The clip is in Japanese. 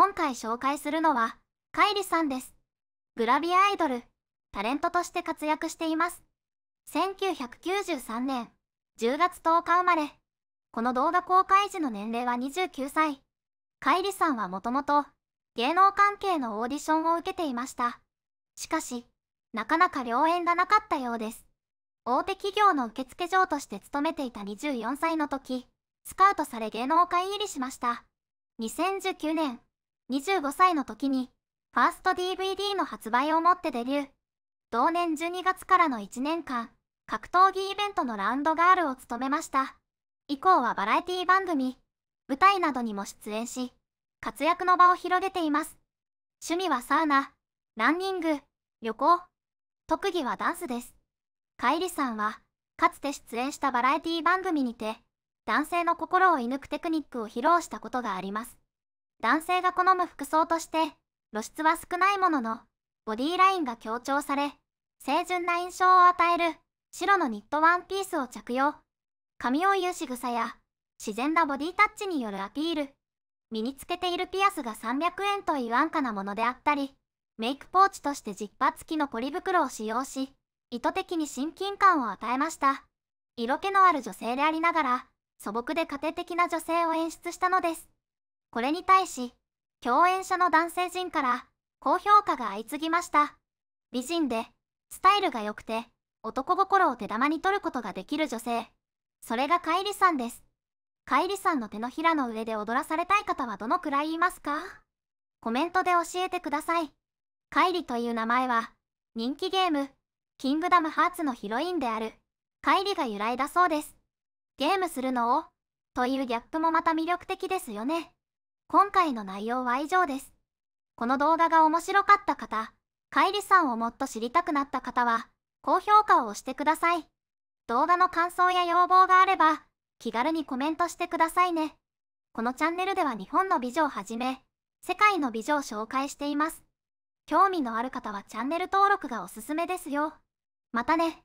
今回紹介するのは、カイリさんです。グラビアアイドル、タレントとして活躍しています。1993年10月10日生まれ。この動画公開時の年齢は29歳。カイリさんはもともと芸能関係のオーディションを受けていました。しかし、なかなか良縁がなかったようです。大手企業の受付嬢として勤めていた24歳の時、スカウトされ芸能界入りしました。2019年、25歳の時に、ファースト DVD の発売をもってデビュー。同年12月からの1年間、格闘技イベントのラウンドガールを務めました。以降はバラエティ番組、舞台などにも出演し、活躍の場を広げています。趣味はサウナ、ランニング、旅行、特技はダンスです。カイリさんは、かつて出演したバラエティ番組にて、男性の心を射抜くテクニックを披露したことがあります。男性が好む服装として露出は少ないもののボディラインが強調され清純な印象を与える白のニットワンピースを着用髪を言う仕草や自然なボディタッチによるアピール身につけているピアスが300円と言う安価なものであったりメイクポーチとしてジッパ付きのポリ袋を使用し意図的に親近感を与えました色気のある女性でありながら素朴で家庭的な女性を演出したのですこれに対し共演者の男性陣から高評価が相次ぎました美人でスタイルが良くて男心を手玉に取ることができる女性それがカイリさんですカイリさんの手のひらの上で踊らされたい方はどのくらいいますかコメントで教えてくださいカイリという名前は人気ゲームキングダムハーツのヒロインであるカイリが由来だそうですゲームするのをというギャップもまた魅力的ですよね今回の内容は以上です。この動画が面白かった方、カイリさんをもっと知りたくなった方は、高評価を押してください。動画の感想や要望があれば、気軽にコメントしてくださいね。このチャンネルでは日本の美女をはじめ、世界の美女を紹介しています。興味のある方はチャンネル登録がおすすめですよ。またね。